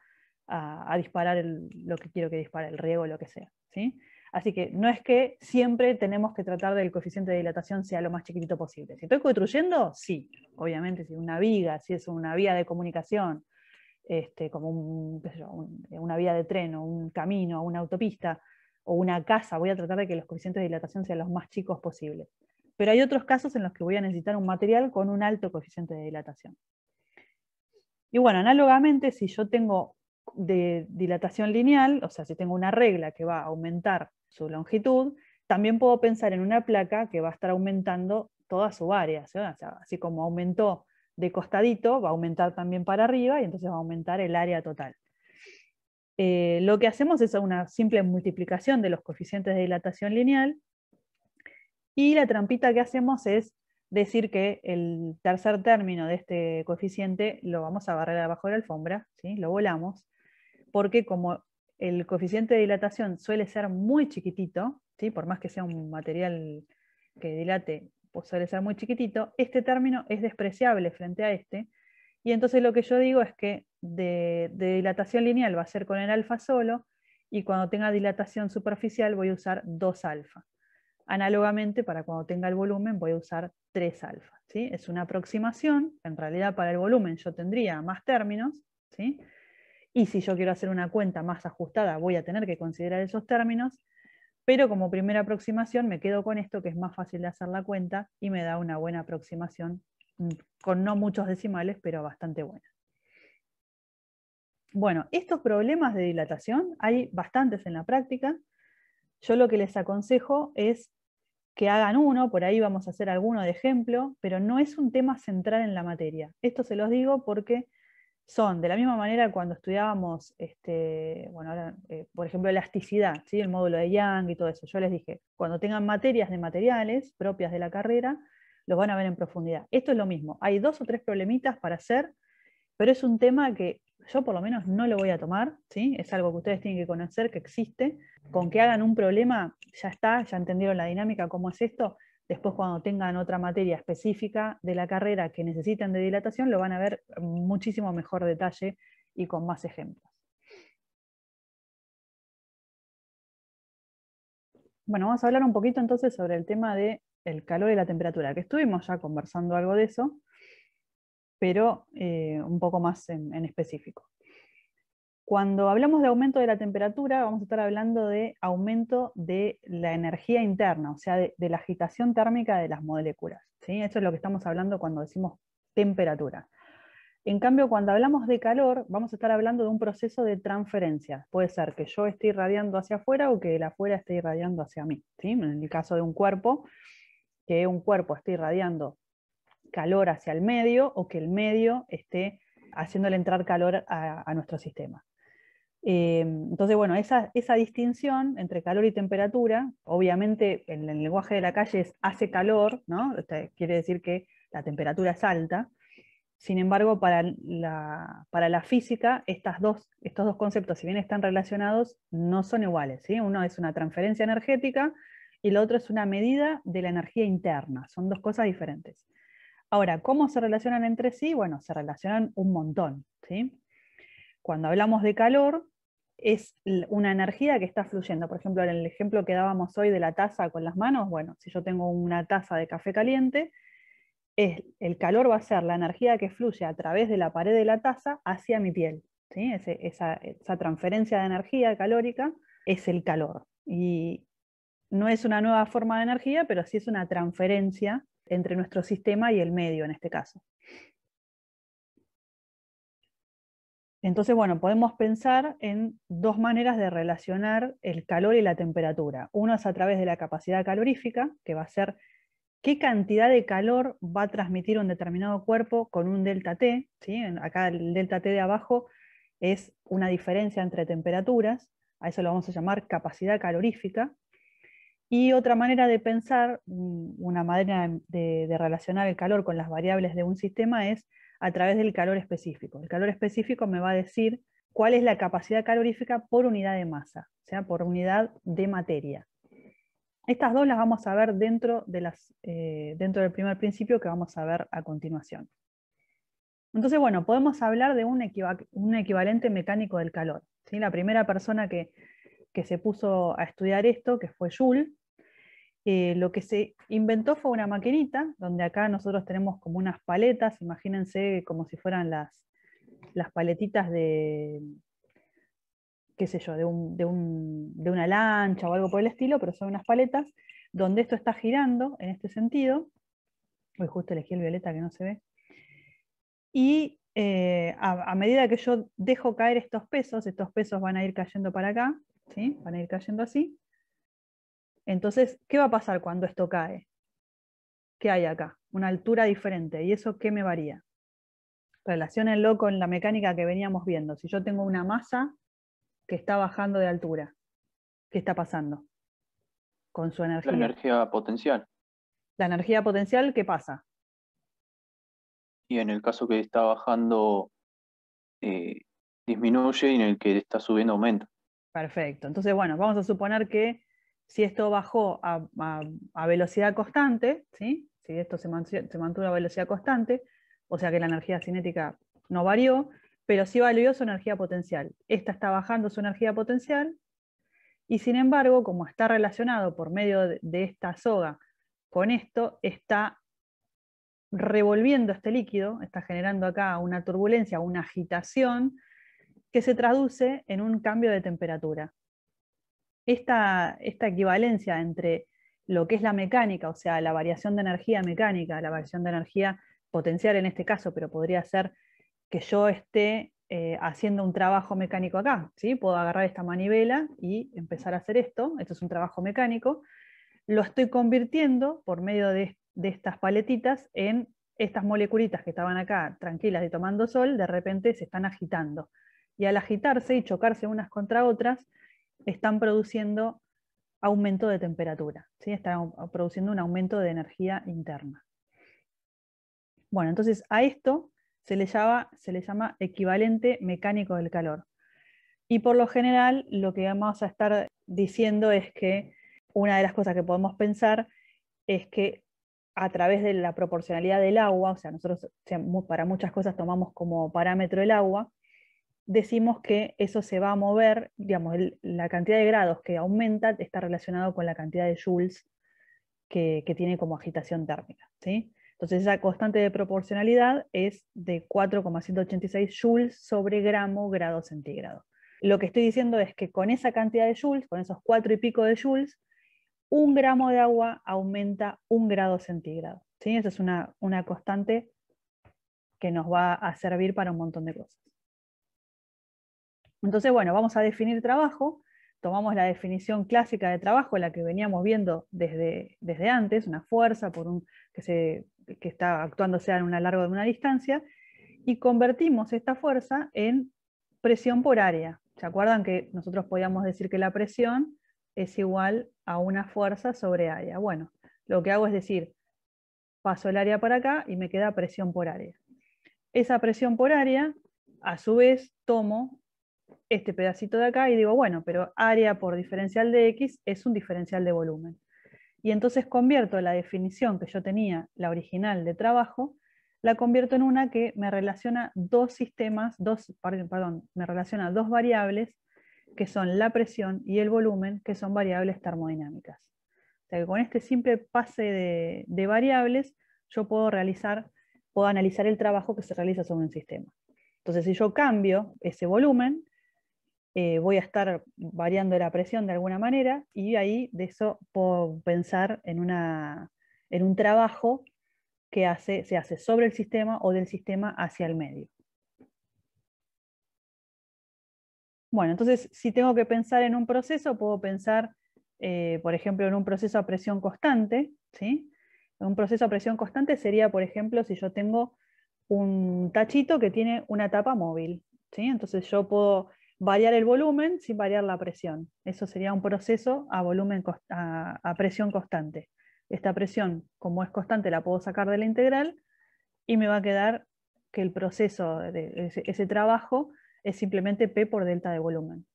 a, disparar lo que quiero que dispare, el riego, lo que sea. ¿sí? Así que no es que siempre tenemos que tratar de el coeficiente de dilatación sea lo más chiquitito posible. Si estoy construyendo, sí, obviamente, si una viga, si es una vía de comunicación, este, como un, eh, una vía de tren o un camino una autopista o una casa, voy a tratar de que los coeficientes de dilatación sean los más chicos posibles. Pero hay otros casos en los que voy a necesitar un material con un alto coeficiente de dilatación. Y bueno, análogamente, si yo tengo de dilatación lineal, o sea, si tengo una regla que va a aumentar su longitud, también puedo pensar en una placa que va a estar aumentando toda su área. así como aumentó de costadito, va a aumentar también para arriba y entonces va a aumentar el área total. Eh, lo que hacemos es una simple multiplicación de los coeficientes de dilatación lineal y la trampita que hacemos es decir que el tercer término de este coeficiente lo vamos a barrer abajo de la alfombra, lo volamos, porque como el coeficiente de dilatación suele ser muy chiquitito, ¿sí? por más que sea un material que dilate, pues suele ser muy chiquitito, este término es despreciable frente a este, y entonces lo que yo digo es que de, dilatación lineal va a ser con el alfa solo, y cuando tenga dilatación superficial voy a usar 2 alfa. Análogamente, para cuando tenga el volumen voy a usar 3 alfa. ¿sí? Es una aproximación, en realidad para el volumen yo tendría más términos, ¿sí? y si yo quiero hacer una cuenta más ajustada voy a tener que considerar esos términos, pero como primera aproximación me quedo con esto que es más fácil de hacer la cuenta y me da una buena aproximación mm, con no muchos decimales, pero bastante buena. Bueno, estos problemas de dilatación hay bastantes en la práctica. Yo lo que les aconsejo es que hagan uno, por ahí vamos a hacer alguno de ejemplo, pero no es un tema central en la materia. Esto se los digo porque son, de la misma manera cuando estudiábamos, este, bueno, ahora, eh, por ejemplo, elasticidad, ¿sí? el módulo de Young y todo eso, yo les dije, cuando tengan materias de materiales propias de la carrera, los van a ver en profundidad. Esto es lo mismo, hay dos o tres problemitas para hacer, pero es un tema que yo por lo menos no lo voy a tomar, ¿sí? es algo que ustedes tienen que conocer, que existe, con que hagan un problema, ya está, ya entendieron la dinámica, cómo es esto, Después, cuando tengan otra materia específica de la carrera que necesiten de dilatación, lo van a ver muchísimo mejor detalle y con más ejemplos. Bueno, vamos a hablar un poquito entonces sobre el tema del el calor y la temperatura, que estuvimos ya conversando algo de eso, pero eh, un poco más en específico. Cuando hablamos de aumento de la temperatura, vamos a estar hablando de aumento de la energía interna, o sea, de, la agitación térmica de las moléculas. ¿sí? Eso es lo que estamos hablando cuando decimos temperatura. En cambio, cuando hablamos de calor, vamos a estar hablando de un proceso de transferencia. Puede ser que yo esté irradiando hacia afuera o que el afuera esté irradiando hacia mí. En el caso de un cuerpo, que un cuerpo esté irradiando calor hacia el medio o que el medio esté haciéndole entrar calor a nuestro sistema. Eh, entonces, bueno, esa, distinción entre calor y temperatura, obviamente en, el lenguaje de la calle es hace calor, ¿no? quiere decir que la temperatura es alta. Sin embargo, para la, física, estos dos conceptos, si bien están relacionados, no son iguales. Uno es una transferencia energética y el otro es una medida de la energía interna. Son dos cosas diferentes. Ahora, ¿cómo se relacionan entre sí? Bueno, se relacionan un montón. ¿sí? Cuando hablamos de calor, es una energía que está fluyendo. Por ejemplo, en el ejemplo que dábamos hoy de la taza con las manos, bueno, si yo tengo una taza de café caliente, es, el calor va a ser la energía que fluye a través de la pared de la taza hacia mi piel. ¿sí? esa, esa transferencia de energía calórica es el calor. Y no es una nueva forma de energía, pero sí es una transferencia entre nuestro sistema y el medio en este caso. Entonces, bueno, podemos pensar en dos maneras de relacionar el calor y la temperatura. Una es a través de la capacidad calorífica, que va a ser qué cantidad de calor va a transmitir un determinado cuerpo con un delta T. Acá el delta T de abajo es una diferencia entre temperaturas, a eso lo vamos a llamar capacidad calorífica. Y otra manera de pensar, mm, una manera de relacionar el calor con las variables de un sistema es a través del calor específico. El calor específico me va a decir cuál es la capacidad calorífica por unidad de masa, o sea, por unidad de materia. Estas dos las vamos a ver dentro, eh, del primer principio que vamos a ver a continuación. Entonces, bueno, podemos hablar de un, equivalente mecánico del calor. ¿sí? La primera persona que, que se puso a estudiar esto, que fue Joule, lo que se inventó fue una maquinita, donde acá nosotros tenemos como unas paletas, imagínense como si fueran las, las paletitas de, qué sé yo, de, una lancha o algo por el estilo, pero son unas paletas, donde esto está girando en este sentido. Hoy justo elegí el violeta que no se ve. Y eh, a, medida que yo dejo caer estos pesos, estos pesos van a ir cayendo para acá, ¿sí? van a ir cayendo así, entonces, ¿qué va a pasar cuando esto cae? ¿Qué hay acá? Una altura diferente. ¿Y eso qué me varía? Relaciónenlo con la mecánica que veníamos viendo. Si yo tengo una masa que está bajando de altura, ¿qué está pasando? Con su energía. La energía potencial. La energía potencial, ¿qué pasa? Y en el caso que está bajando, eh, disminuye y en el que está subiendo aumenta. Perfecto. Entonces, bueno, vamos a suponer que si esto bajó a, velocidad constante, si esto se, mantuvo a velocidad constante, o sea que la energía cinética no varió, pero sí valió su energía potencial. Esta está bajando su energía potencial y sin embargo, como está relacionado por medio de esta soga con esto, está revolviendo este líquido, está generando acá una turbulencia, una agitación que se traduce en un cambio de temperatura esta, equivalencia entre lo que es la mecánica, o sea, la variación de energía mecánica, la variación de energía potencial en este caso, pero podría ser que yo esté eh, haciendo un trabajo mecánico acá, ¿sí? Puedo agarrar esta manivela y empezar a hacer esto, esto es un trabajo mecánico, lo estoy convirtiendo por medio de, de estas paletitas en estas moleculitas que estaban acá tranquilas y tomando sol, de repente se están agitando. Y al agitarse y chocarse unas contra otras, están produciendo aumento de temperatura, ¿sí? están produciendo un aumento de energía interna. Bueno, entonces a esto se le, llama, se le llama equivalente mecánico del calor. Y por lo general lo que vamos a estar diciendo es que una de las cosas que podemos pensar es que a través de la proporcionalidad del agua, o sea, nosotros para muchas cosas tomamos como parámetro el agua, decimos que eso se va a mover, digamos, la cantidad de grados que aumenta está relacionado con la cantidad de joules que, tiene como agitación térmica. ¿sí? Entonces esa constante de proporcionalidad es de 4,186 joules sobre gramo grado centígrado. Lo que estoy diciendo es que con esa cantidad de joules, con esos cuatro y pico de joules, un gramo de agua aumenta un grado centígrado. ¿sí? Esa es una, una constante que nos va a servir para un montón de cosas. Entonces, bueno, vamos a definir trabajo. Tomamos la definición clásica de trabajo, la que veníamos viendo desde, desde antes, una fuerza por un, que, se, está actuando sea en una largo de una distancia, y convertimos esta fuerza en presión por área. ¿Se acuerdan que nosotros podíamos decir que la presión es igual a una fuerza sobre área? Bueno, lo que hago es decir, paso el área para acá y me queda presión por área. Esa presión por área, a su vez, tomo este pedacito de acá y digo, bueno, pero área por diferencial de X es un diferencial de volumen. Y entonces convierto la definición que yo tenía, la original de trabajo, la convierto en una que me relaciona dos sistemas, dos, perdón, me relaciona dos variables que son la presión y el volumen, que son variables termodinámicas. O sea que con este simple pase de, de variables yo puedo realizar, puedo analizar el trabajo que se realiza sobre un sistema. Entonces si yo cambio ese volumen, eh, voy a estar variando la presión de alguna manera y ahí de eso puedo pensar en, una, en un trabajo que hace, se hace sobre el sistema o del sistema hacia el medio. Bueno, entonces si tengo que pensar en un proceso, puedo pensar, eh, por ejemplo, en un proceso a presión constante. ¿sí? Un proceso a presión constante sería, por ejemplo, si yo tengo un tachito que tiene una tapa móvil. ¿sí? Entonces yo puedo variar el volumen sin variar la presión. Eso sería un proceso a, volumen, a, presión constante. Esta presión, como es constante, la puedo sacar de la integral y me va a quedar que el proceso de ese trabajo es simplemente P por delta de volumen.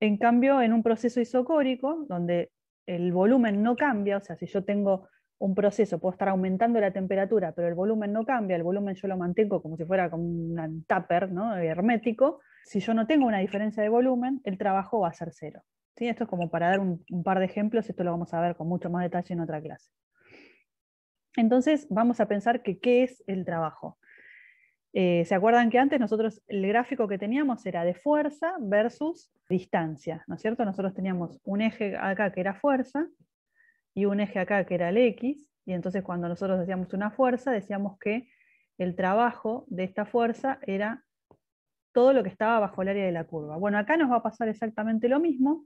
En cambio, en un proceso isocórico, donde el volumen no cambia, o sea, si yo tengo un proceso, puedo estar aumentando la temperatura, pero el volumen no cambia, el volumen yo lo mantengo como si fuera como un tupper ¿no? hermético, si yo no tengo una diferencia de volumen, el trabajo va a ser cero. ¿sí? Esto es como para dar un, par de ejemplos, esto lo vamos a ver con mucho más detalle en otra clase. Entonces vamos a pensar que qué es el trabajo. Eh, ¿Se acuerdan que antes nosotros el gráfico que teníamos era de fuerza versus distancia? ¿No es cierto? Nosotros teníamos un eje acá que era fuerza y un eje acá que era el X, y entonces cuando nosotros hacíamos una fuerza, decíamos que el trabajo de esta fuerza era todo lo que estaba bajo el área de la curva. Bueno, acá nos va a pasar exactamente lo mismo,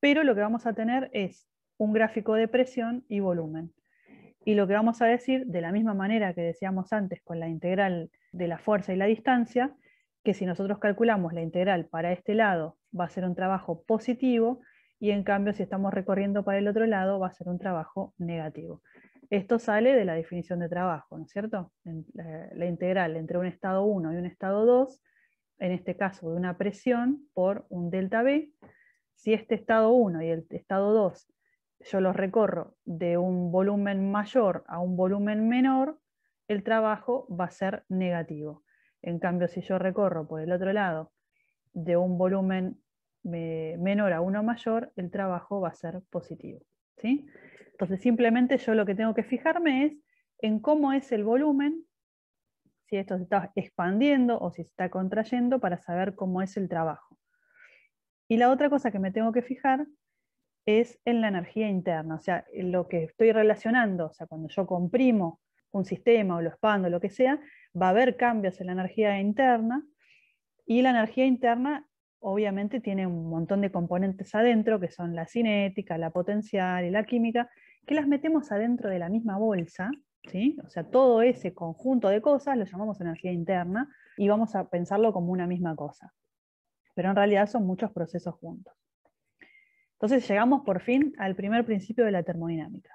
pero lo que vamos a tener es un gráfico de presión y volumen. Y lo que vamos a decir, de la misma manera que decíamos antes con la integral de la fuerza y la distancia, que si nosotros calculamos la integral para este lado va a ser un trabajo positivo, y en cambio si estamos recorriendo para el otro lado va a ser un trabajo negativo. Esto sale de la definición de trabajo, ¿no es cierto? la integral entre un estado 1 y un estado 2, en este caso de una presión por un delta B, si este estado 1 y el estado 2 yo los recorro de un volumen mayor a un volumen menor, el trabajo va a ser negativo. En cambio, si yo recorro por el otro lado de un volumen menor a uno mayor, el trabajo va a ser positivo. ¿sí? Entonces simplemente yo lo que tengo que fijarme es en cómo es el volumen, si esto se está expandiendo o si se está contrayendo, para saber cómo es el trabajo. Y la otra cosa que me tengo que fijar es en la energía interna, o sea, lo que estoy relacionando, o sea, cuando yo comprimo un sistema o lo expando, lo que sea, va a haber cambios en la energía interna y la energía interna obviamente tiene un montón de componentes adentro, que son la cinética, la potencial y la química, que las metemos adentro de la misma bolsa, ¿sí? O sea, todo ese conjunto de cosas lo llamamos energía interna y vamos a pensarlo como una misma cosa. Pero en realidad son muchos procesos juntos. Entonces llegamos por fin al primer principio de la termodinámica.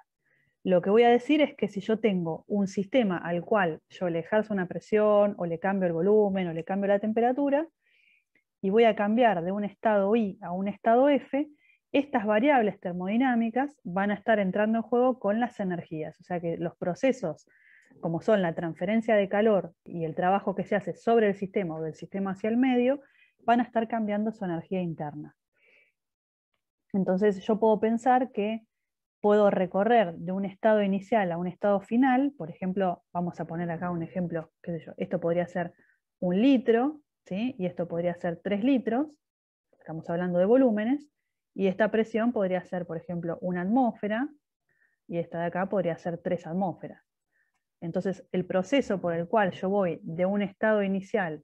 Lo que voy a decir es que si yo tengo un sistema al cual yo le ejerzo una presión o le cambio el volumen o le cambio la temperatura, y voy a cambiar de un estado I a un estado F, estas variables termodinámicas van a estar entrando en juego con las energías, o sea que los procesos, como son la transferencia de calor y el trabajo que se hace sobre el sistema o del sistema hacia el medio, van a estar cambiando su energía interna. Entonces yo puedo pensar que puedo recorrer de un estado inicial a un estado final, por ejemplo, vamos a poner acá un ejemplo, qué sé yo, esto podría ser un litro, y esto podría ser 3 litros, estamos hablando de volúmenes, y esta presión podría ser, por ejemplo, una atmósfera, y esta de acá podría ser 3 atmósferas. Entonces, el proceso por el cual yo voy de un estado inicial,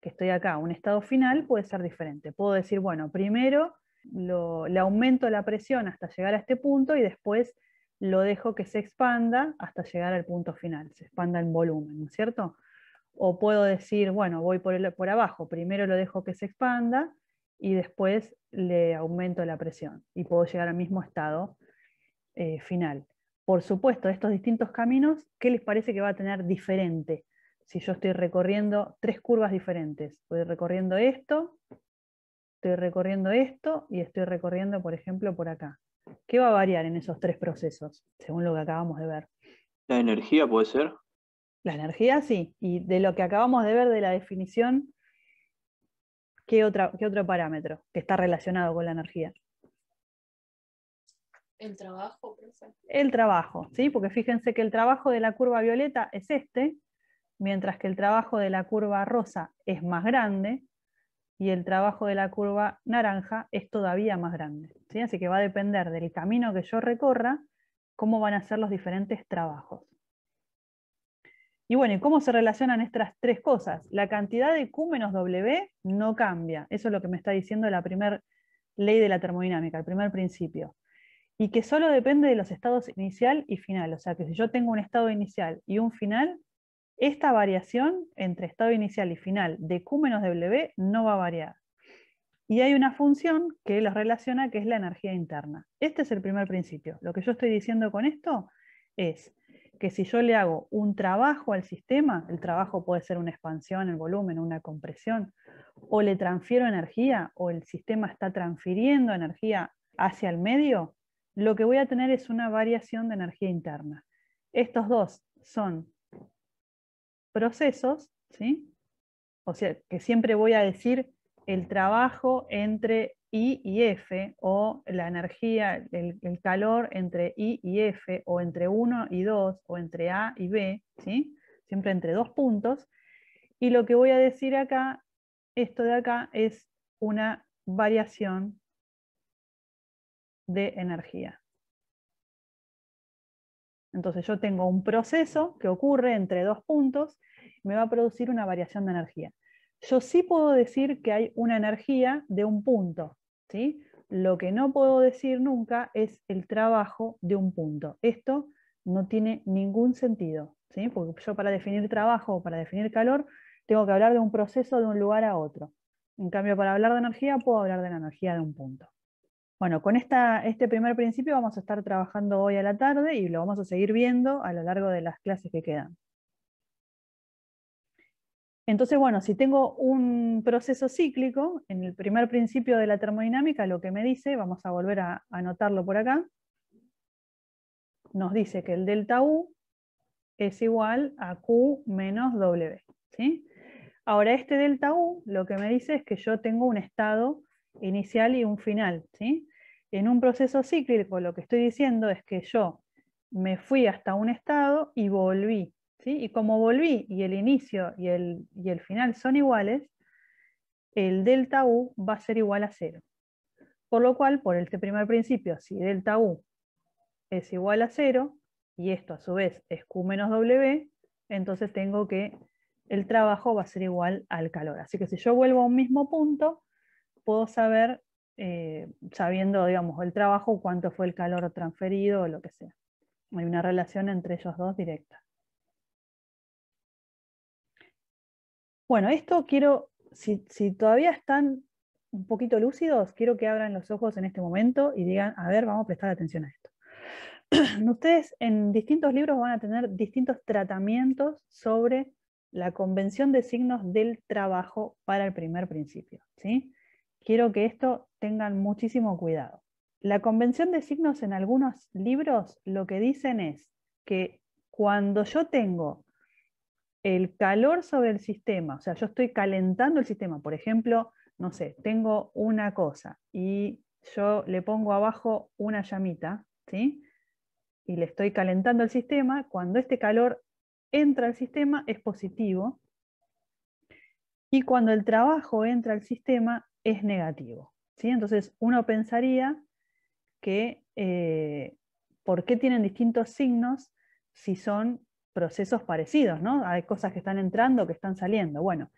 que estoy acá, a un estado final, puede ser diferente. Puedo decir, bueno, primero le aumento la presión hasta llegar a este punto y después lo dejo que se expanda hasta llegar al punto final, se expanda el volumen, ¿no cierto? o puedo decir, bueno, voy por, por abajo, primero lo dejo que se expanda y después le aumento la presión y puedo llegar al mismo estado eh, final. Por supuesto, estos distintos caminos, ¿qué les parece que va a tener diferente? Si yo estoy recorriendo tres curvas diferentes, voy recorriendo esto, estoy recorriendo esto y estoy recorriendo, por ejemplo, por acá. ¿Qué va a variar en esos tres procesos, según lo que acabamos de ver? La energía puede ser. La energía sí, y de lo que acabamos de ver de la definición, ¿qué, otro parámetro que está relacionado con la energía? El trabajo, profesor. El trabajo, ¿sí? Porque fíjense que el trabajo de la curva violeta es este, mientras que el trabajo de la curva rosa es más grande y el trabajo de la curva naranja es todavía más grande. ¿sí? Así que va a depender del camino que yo recorra, cómo van a ser los diferentes trabajos. Y bueno, ¿y cómo se relacionan estas tres cosas? La cantidad de Q menos W no cambia. Eso es lo que me está diciendo la primera ley de la termodinámica, el primer principio. Y que solo depende de los estados inicial y final. O sea, que si yo tengo un estado inicial y un final, esta variación entre estado inicial y final de Q menos W no va a variar. Y hay una función que los relaciona que es la energía interna. Este es el primer principio. Lo que yo estoy diciendo con esto es que si yo le hago un trabajo al sistema, el trabajo puede ser una expansión, el volumen, una compresión, o le transfiero energía, o el sistema está transfiriendo energía hacia el medio, lo que voy a tener es una variación de energía interna. Estos dos son procesos, ¿sí? o sea, que siempre voy a decir el trabajo entre I y F o la energía, el, calor entre I y F o entre 1 y 2 o entre A y B, siempre entre dos puntos. Y lo que voy a decir acá, esto de acá es una variación de energía. Entonces yo tengo un proceso que ocurre entre dos puntos, me va a producir una variación de energía. Yo sí puedo decir que hay una energía de un punto, ¿sí? Lo que no puedo decir nunca es el trabajo de un punto. Esto no tiene ningún sentido, porque yo para definir trabajo o para definir calor tengo que hablar de un proceso de un lugar a otro. En cambio, para hablar de energía puedo hablar de la energía de un punto. Bueno, con esta, este primer principio vamos a estar trabajando hoy a la tarde y lo vamos a seguir viendo a lo largo de las clases que quedan. Entonces, bueno, si tengo un proceso cíclico, en el primer principio de la termodinámica, lo que me dice, vamos a volver a anotarlo por acá, nos dice que el delta U es igual a Q menos W. ¿sí? Ahora, este delta U lo que me dice es que yo tengo un estado inicial y un final. ¿sí? En un proceso cíclico, lo que estoy diciendo es que yo me fui hasta un estado y volví y como volví y el inicio y el, y el final son iguales, el delta U va a ser igual a cero. Por lo cual, por este primer principio, si delta U es igual a cero, y esto a su vez es Q menos W, entonces tengo que el trabajo va a ser igual al calor. Así que si yo vuelvo a un mismo punto, puedo saber, eh, sabiendo, digamos, el trabajo, cuánto fue el calor transferido o lo que sea. Hay una relación entre ellos dos directa. Bueno, esto quiero, si, todavía están un poquito lúcidos, quiero que abran los ojos en este momento y digan, a ver, vamos a prestar atención a esto. Ustedes en distintos libros van a tener distintos tratamientos sobre la convención de signos del trabajo para el primer principio. ¿sí? Quiero que esto tengan muchísimo cuidado. La convención de signos en algunos libros lo que dicen es que cuando yo tengo el calor sobre el sistema, o sea, yo estoy calentando el sistema, por ejemplo, no sé, tengo una cosa y yo le pongo abajo una llamita, ¿sí? Y le estoy calentando el sistema, cuando este calor entra al sistema es positivo y cuando el trabajo entra al sistema es negativo, ¿sí? Entonces uno pensaría que eh, por qué tienen distintos signos si son procesos parecidos, ¿no? Hay cosas que están entrando, que están saliendo. Bueno,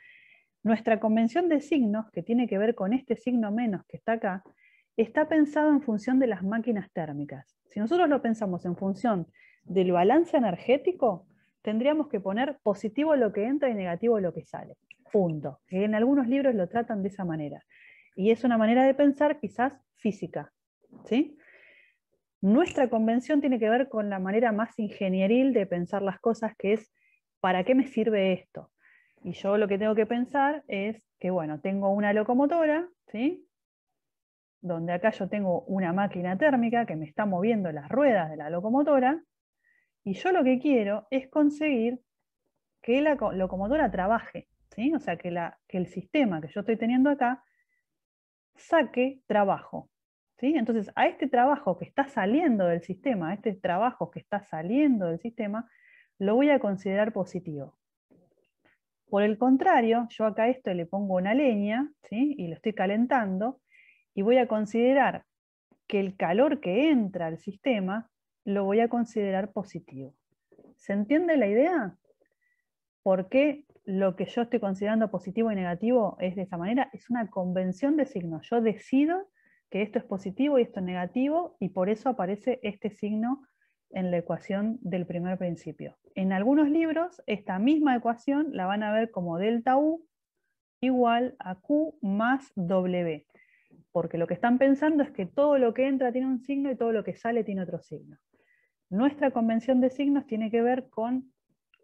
nuestra convención de signos, que tiene que ver con este signo menos que está acá, está pensado en función de las máquinas térmicas. Si nosotros lo pensamos en función del balance energético, tendríamos que poner positivo lo que entra y negativo lo que sale. Punto. En algunos libros lo tratan de esa manera. Y es una manera de pensar quizás física. ¿sí? Nuestra convención tiene que ver con la manera más ingenieril de pensar las cosas, que es, ¿para qué me sirve esto? Y yo lo que tengo que pensar es que, bueno, tengo una locomotora, ¿sí? donde acá yo tengo una máquina térmica que me está moviendo las ruedas de la locomotora, y yo lo que quiero es conseguir que la locomotora trabaje, ¿sí? o sea, que, que el sistema que yo estoy teniendo acá saque trabajo. Entonces, a este trabajo que está saliendo del sistema, a este trabajo que está saliendo del sistema, lo voy a considerar positivo. Por el contrario, yo acá a esto le pongo una leña ¿sí? y lo estoy calentando y voy a considerar que el calor que entra al sistema lo voy a considerar positivo. ¿Se entiende la idea? ¿Por qué lo que yo estoy considerando positivo y negativo es de esa manera? Es una convención de signos. Yo decido esto es positivo y esto es negativo, y por eso aparece este signo en la ecuación del primer principio. En algunos libros, esta misma ecuación la van a ver como delta U igual a Q más W, porque lo que están pensando es que todo lo que entra tiene un signo y todo lo que sale tiene otro signo. Nuestra convención de signos tiene que ver con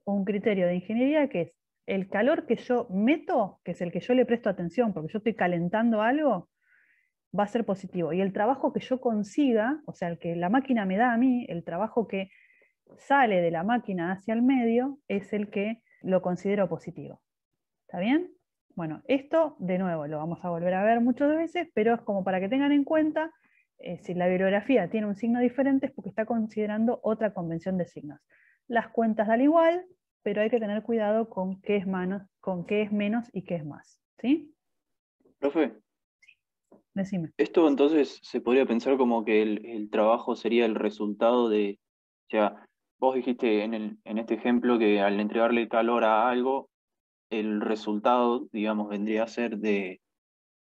un criterio de ingeniería que es el calor que yo meto, que es el que yo le presto atención, porque yo estoy calentando algo, va a ser positivo. Y el trabajo que yo consiga, o sea, el que la máquina me da a mí, el trabajo que sale de la máquina hacia el medio, es el que lo considero positivo. ¿Está bien? Bueno, esto de nuevo lo vamos a volver a ver muchas veces, pero es como para que tengan en cuenta, eh, si la bibliografía tiene un signo diferente es porque está considerando otra convención de signos. Las cuentas dan igual, pero hay que tener cuidado con qué es, con qué es menos y qué es más. ¿Sí? Profe, esto entonces se podría pensar como que el, trabajo sería el resultado de, o sea, vos dijiste en, este ejemplo que al entregarle calor a algo, el resultado, digamos, vendría a ser de,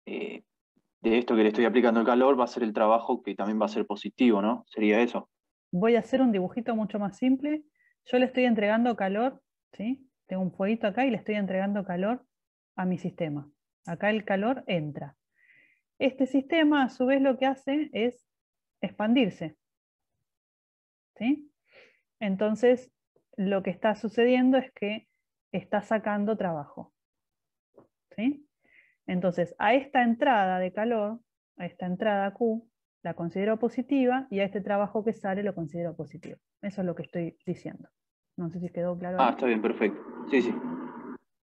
eh, de esto que le estoy aplicando el calor, va a ser el trabajo que también va a ser positivo, ¿no? Sería eso. Voy a hacer un dibujito mucho más simple. Yo le estoy entregando calor, ¿sí? Tengo un fueguito acá y le estoy entregando calor a mi sistema. Acá el calor entra. Este sistema, a su vez, lo que hace es expandirse. ¿Sí? Entonces, lo que está sucediendo es que está sacando trabajo. ¿Sí? Entonces, a esta entrada de calor, a esta entrada Q, la considero positiva y a este trabajo que sale lo considero positivo. Eso es lo que estoy diciendo. No sé si quedó claro. Ah, está bien, perfecto. Sí, sí.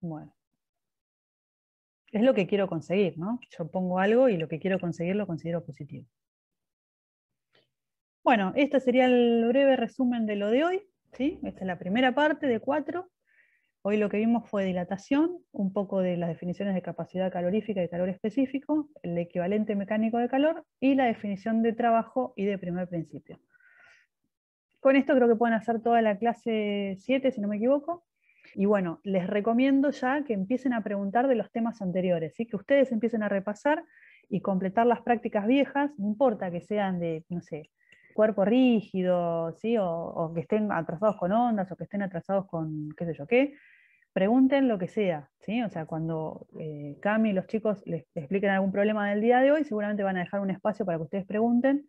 Bueno es lo que quiero conseguir, ¿no? Yo pongo algo y lo que quiero conseguir lo considero positivo. Bueno, este sería el breve resumen de lo de hoy. ¿sí? Esta es la primera parte de cuatro. Hoy lo que vimos fue dilatación, un poco de las definiciones de capacidad calorífica y calor específico, el equivalente mecánico de calor y la definición de trabajo y de primer principio. Con esto creo que pueden hacer toda la clase 7, si no me equivoco. Y bueno, les recomiendo ya que empiecen a preguntar de los temas anteriores, que ustedes empiecen a repasar y completar las prácticas viejas, no importa que sean de, no sé, cuerpo rígido, ¿sí? o, que estén atrasados con ondas, o que estén atrasados con qué sé yo qué, pregunten lo que sea, ¿sí? O sea, cuando eh, Cami y los chicos les, expliquen algún problema del día de hoy, seguramente van a dejar un espacio para que ustedes pregunten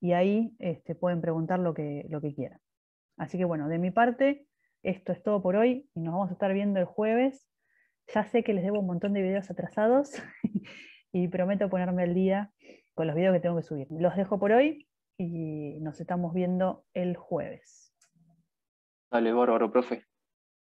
y ahí este, pueden preguntar lo que, lo que quieran. Así que bueno, de mi parte, esto es todo por hoy y nos vamos a estar viendo el jueves. Ya sé que les debo un montón de videos atrasados y prometo ponerme al día con los videos que tengo que subir. Los dejo por hoy y nos estamos viendo el jueves. Dale, bárbaro, profe.